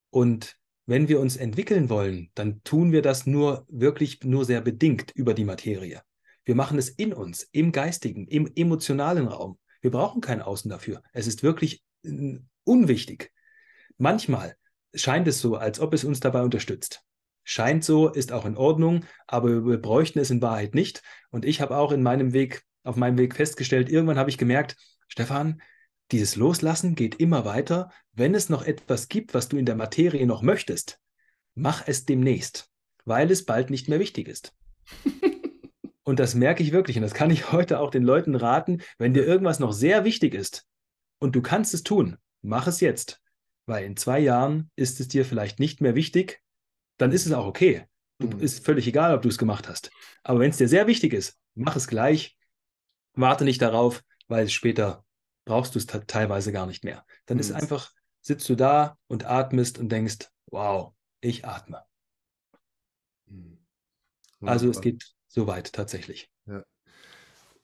Und wenn wir uns entwickeln wollen, dann tun wir das nur wirklich nur sehr bedingt über die Materie. Wir machen es in uns, im geistigen, im emotionalen Raum. Wir brauchen kein Außen dafür. Es ist wirklich äh, unwichtig. Manchmal scheint es so, als ob es uns dabei unterstützt. Scheint so, ist auch in Ordnung, aber wir bräuchten es in Wahrheit nicht. Und ich habe auch in meinem Weg, auf meinem Weg festgestellt, irgendwann habe ich gemerkt, Stefan, dieses Loslassen geht immer weiter. Wenn es noch etwas gibt, was du in der Materie noch möchtest, mach es demnächst, weil es bald nicht mehr wichtig ist. und das merke ich wirklich und das kann ich heute auch den Leuten raten, wenn dir irgendwas noch sehr wichtig ist und du kannst es tun, mach es jetzt, weil in zwei Jahren ist es dir vielleicht nicht mehr wichtig, dann ist es auch okay. Du, mhm. Ist völlig egal, ob du es gemacht hast. Aber wenn es dir sehr wichtig ist, mach es gleich, warte nicht darauf, weil es später brauchst du es teilweise gar nicht mehr. Dann mhm. ist einfach, sitzt du da und atmest und denkst, wow, ich atme. Mhm. Also es geht so weit tatsächlich. Ja.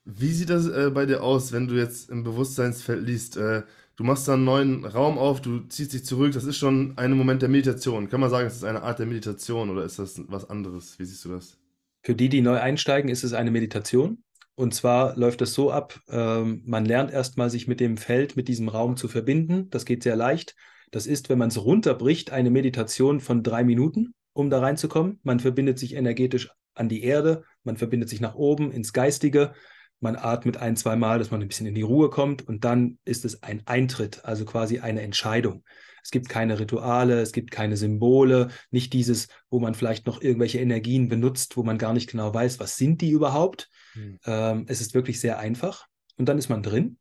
Wie sieht das äh, bei dir aus, wenn du jetzt im Bewusstseinsfeld liest? Äh, du machst da einen neuen Raum auf, du ziehst dich zurück. Das ist schon ein Moment der Meditation. Kann man sagen, es ist eine Art der Meditation oder ist das was anderes? Wie siehst du das? Für die, die neu einsteigen, ist es eine Meditation. Und zwar läuft es so ab, ähm, man lernt erstmal, sich mit dem Feld, mit diesem Raum zu verbinden. Das geht sehr leicht. Das ist, wenn man es runterbricht, eine Meditation von drei Minuten, um da reinzukommen. Man verbindet sich energetisch an die Erde, man verbindet sich nach oben ins Geistige, man atmet ein, zweimal, dass man ein bisschen in die Ruhe kommt und dann ist es ein Eintritt, also quasi eine Entscheidung. Es gibt keine Rituale, es gibt keine Symbole, nicht dieses, wo man vielleicht noch irgendwelche Energien benutzt, wo man gar nicht genau weiß, was sind die überhaupt. Mhm. Ähm, es ist wirklich sehr einfach. Und dann ist man drin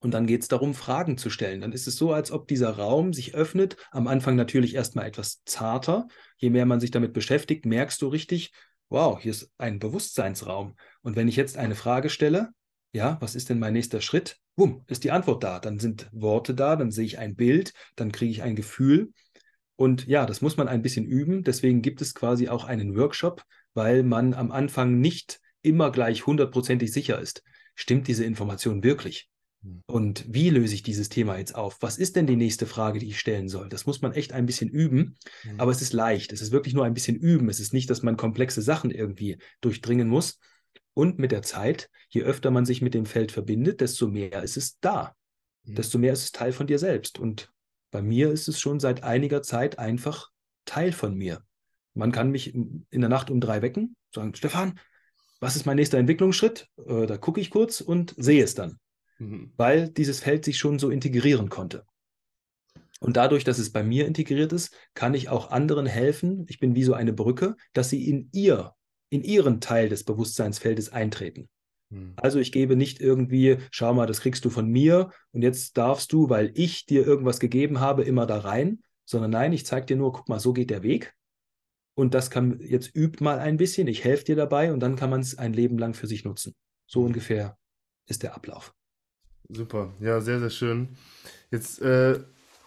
und dann geht es darum, Fragen zu stellen. Dann ist es so, als ob dieser Raum sich öffnet. Am Anfang natürlich erstmal etwas zarter. Je mehr man sich damit beschäftigt, merkst du richtig, wow, hier ist ein Bewusstseinsraum. Und wenn ich jetzt eine Frage stelle, ja, was ist denn mein nächster Schritt? Bumm, ist die Antwort da. Dann sind Worte da, dann sehe ich ein Bild, dann kriege ich ein Gefühl. Und ja, das muss man ein bisschen üben. Deswegen gibt es quasi auch einen Workshop, weil man am Anfang nicht immer gleich hundertprozentig sicher ist. Stimmt diese Information wirklich? Hm. Und wie löse ich dieses Thema jetzt auf? Was ist denn die nächste Frage, die ich stellen soll? Das muss man echt ein bisschen üben, hm. aber es ist leicht. Es ist wirklich nur ein bisschen üben. Es ist nicht, dass man komplexe Sachen irgendwie durchdringen muss, und mit der Zeit, je öfter man sich mit dem Feld verbindet, desto mehr ist es da. Mhm. Desto mehr ist es Teil von dir selbst. Und bei mir ist es schon seit einiger Zeit einfach Teil von mir. Man kann mich in der Nacht um drei wecken, sagen, Stefan, was ist mein nächster Entwicklungsschritt? Äh, da gucke ich kurz und sehe es dann, mhm. weil dieses Feld sich schon so integrieren konnte. Und dadurch, dass es bei mir integriert ist, kann ich auch anderen helfen. Ich bin wie so eine Brücke, dass sie in ihr in ihren Teil des Bewusstseinsfeldes eintreten. Hm. Also ich gebe nicht irgendwie, schau mal, das kriegst du von mir und jetzt darfst du, weil ich dir irgendwas gegeben habe, immer da rein, sondern nein, ich zeige dir nur, guck mal, so geht der Weg. Und das kann, jetzt übt mal ein bisschen, ich helfe dir dabei und dann kann man es ein Leben lang für sich nutzen. So ungefähr ist der Ablauf. Super, ja, sehr, sehr schön. Jetzt äh,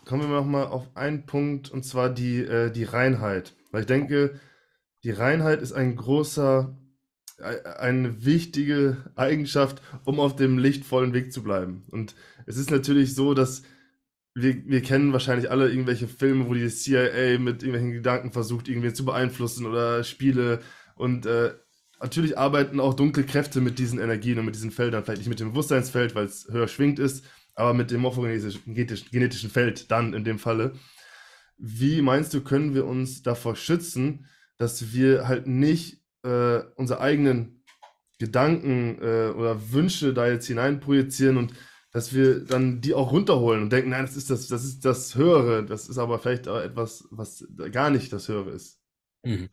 kommen wir nochmal auf einen Punkt und zwar die, äh, die Reinheit. Weil ich denke, die Reinheit ist ein großer, äh, eine wichtige Eigenschaft, um auf dem lichtvollen Weg zu bleiben. Und es ist natürlich so, dass wir, wir kennen wahrscheinlich alle irgendwelche Filme, wo die CIA mit irgendwelchen Gedanken versucht, irgendwie zu beeinflussen oder Spiele. Und äh, natürlich arbeiten auch dunkle Kräfte mit diesen Energien und mit diesen Feldern. Vielleicht nicht mit dem Bewusstseinsfeld, weil es höher schwingt ist, aber mit dem morphogenetischen genetischen Feld dann in dem Falle. Wie meinst du, können wir uns davor schützen, dass wir halt nicht äh, unsere eigenen Gedanken äh, oder Wünsche da jetzt hinein projizieren und dass wir dann die auch runterholen und denken, nein, das ist das, das ist das Höhere, das ist aber vielleicht etwas, was gar nicht das Höhere ist. Mhm.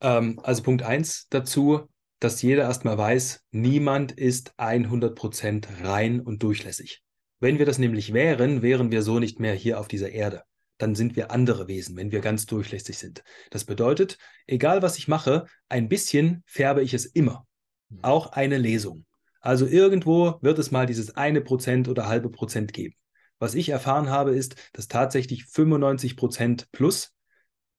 Ähm, also Punkt 1 dazu, dass jeder erstmal weiß, niemand ist 100% rein und durchlässig. Wenn wir das nämlich wären, wären wir so nicht mehr hier auf dieser Erde dann sind wir andere Wesen, wenn wir ganz durchlässig sind. Das bedeutet, egal was ich mache, ein bisschen färbe ich es immer. Mhm. Auch eine Lesung. Also irgendwo wird es mal dieses eine Prozent oder halbe Prozent geben. Was ich erfahren habe, ist, dass tatsächlich 95 Prozent plus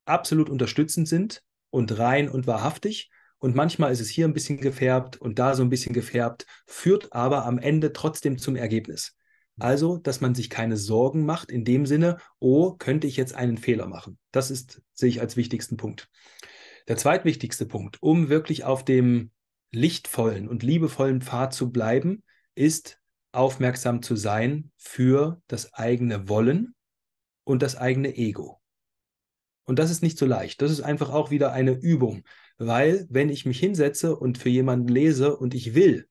absolut unterstützend sind und rein und wahrhaftig. Und manchmal ist es hier ein bisschen gefärbt und da so ein bisschen gefärbt, führt aber am Ende trotzdem zum Ergebnis. Also, dass man sich keine Sorgen macht in dem Sinne, oh, könnte ich jetzt einen Fehler machen. Das ist, sehe ich als wichtigsten Punkt. Der zweitwichtigste Punkt, um wirklich auf dem lichtvollen und liebevollen Pfad zu bleiben, ist aufmerksam zu sein für das eigene Wollen und das eigene Ego. Und das ist nicht so leicht. Das ist einfach auch wieder eine Übung, weil wenn ich mich hinsetze und für jemanden lese und ich will,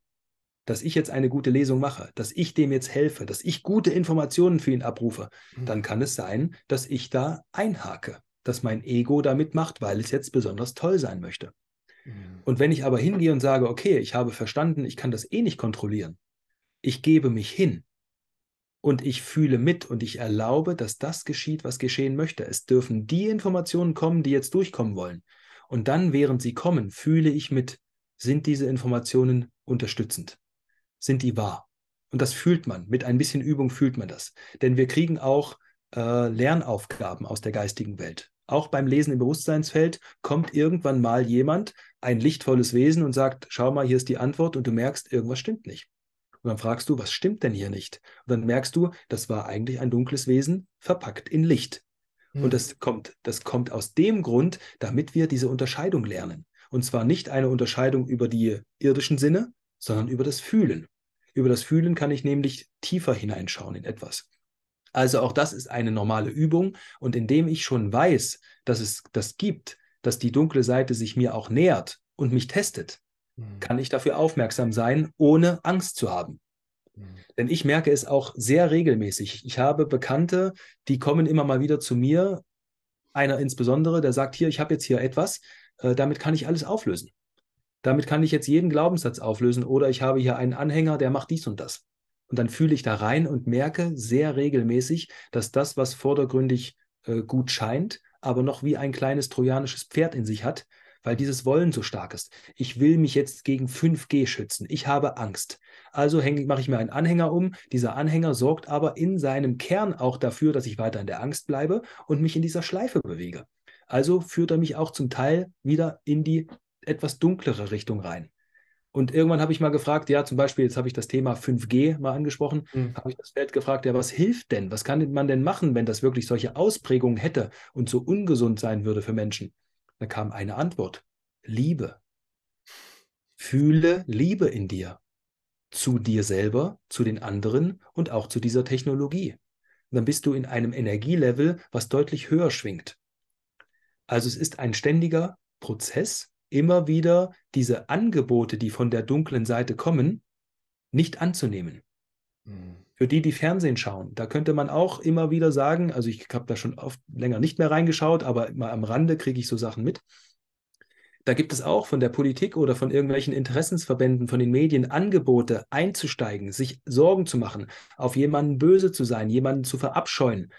dass ich jetzt eine gute Lesung mache, dass ich dem jetzt helfe, dass ich gute Informationen für ihn abrufe, mhm. dann kann es sein, dass ich da einhake, dass mein Ego da mitmacht, weil es jetzt besonders toll sein möchte. Mhm. Und wenn ich aber hingehe und sage, okay, ich habe verstanden, ich kann das eh nicht kontrollieren, ich gebe mich hin und ich fühle mit und ich erlaube, dass das geschieht, was geschehen möchte. Es dürfen die Informationen kommen, die jetzt durchkommen wollen. Und dann, während sie kommen, fühle ich mit, sind diese Informationen unterstützend sind die wahr. Und das fühlt man. Mit ein bisschen Übung fühlt man das. Denn wir kriegen auch äh, Lernaufgaben aus der geistigen Welt. Auch beim Lesen im Bewusstseinsfeld kommt irgendwann mal jemand, ein lichtvolles Wesen, und sagt, schau mal, hier ist die Antwort, und du merkst, irgendwas stimmt nicht. Und dann fragst du, was stimmt denn hier nicht? Und dann merkst du, das war eigentlich ein dunkles Wesen, verpackt in Licht. Mhm. Und das kommt, das kommt aus dem Grund, damit wir diese Unterscheidung lernen. Und zwar nicht eine Unterscheidung über die irdischen Sinne, sondern über das Fühlen. Über das Fühlen kann ich nämlich tiefer hineinschauen in etwas. Also auch das ist eine normale Übung. Und indem ich schon weiß, dass es das gibt, dass die dunkle Seite sich mir auch nähert und mich testet, mhm. kann ich dafür aufmerksam sein, ohne Angst zu haben. Mhm. Denn ich merke es auch sehr regelmäßig. Ich habe Bekannte, die kommen immer mal wieder zu mir. Einer insbesondere, der sagt, hier, ich habe jetzt hier etwas, äh, damit kann ich alles auflösen. Damit kann ich jetzt jeden Glaubenssatz auflösen oder ich habe hier einen Anhänger, der macht dies und das. Und dann fühle ich da rein und merke sehr regelmäßig, dass das, was vordergründig äh, gut scheint, aber noch wie ein kleines trojanisches Pferd in sich hat, weil dieses Wollen so stark ist. Ich will mich jetzt gegen 5G schützen. Ich habe Angst. Also mache ich mir einen Anhänger um. Dieser Anhänger sorgt aber in seinem Kern auch dafür, dass ich weiter in der Angst bleibe und mich in dieser Schleife bewege. Also führt er mich auch zum Teil wieder in die etwas dunklere Richtung rein. Und irgendwann habe ich mal gefragt, ja, zum Beispiel, jetzt habe ich das Thema 5G mal angesprochen, mhm. habe ich das Feld gefragt, ja, was hilft denn? Was kann man denn machen, wenn das wirklich solche Ausprägungen hätte und so ungesund sein würde für Menschen? Da kam eine Antwort. Liebe. Fühle Liebe in dir. Zu dir selber, zu den anderen und auch zu dieser Technologie. Und dann bist du in einem Energielevel, was deutlich höher schwingt. Also es ist ein ständiger Prozess, immer wieder diese Angebote, die von der dunklen Seite kommen, nicht anzunehmen. Mhm. Für die, die Fernsehen schauen, da könnte man auch immer wieder sagen, also ich habe da schon oft länger nicht mehr reingeschaut, aber mal am Rande kriege ich so Sachen mit. Da gibt es auch von der Politik oder von irgendwelchen Interessensverbänden, von den Medien Angebote einzusteigen, sich Sorgen zu machen, auf jemanden böse zu sein, jemanden zu verabscheuen.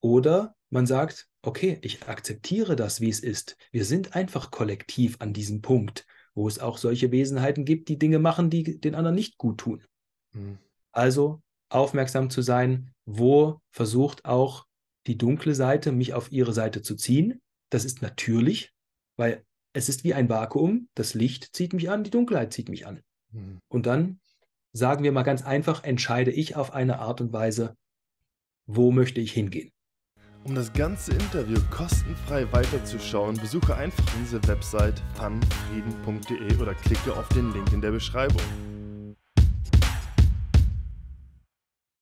Oder man sagt, okay, ich akzeptiere das, wie es ist. Wir sind einfach kollektiv an diesem Punkt, wo es auch solche Wesenheiten gibt, die Dinge machen, die den anderen nicht gut tun. Mhm. Also aufmerksam zu sein, wo versucht auch die dunkle Seite, mich auf ihre Seite zu ziehen. Das ist natürlich, weil es ist wie ein Vakuum. Das Licht zieht mich an, die Dunkelheit zieht mich an. Mhm. Und dann sagen wir mal ganz einfach, entscheide ich auf eine Art und Weise, wo möchte ich hingehen. Um das ganze Interview kostenfrei weiterzuschauen, besuche einfach diese Website fanfrieden.de oder klicke auf den Link in der Beschreibung.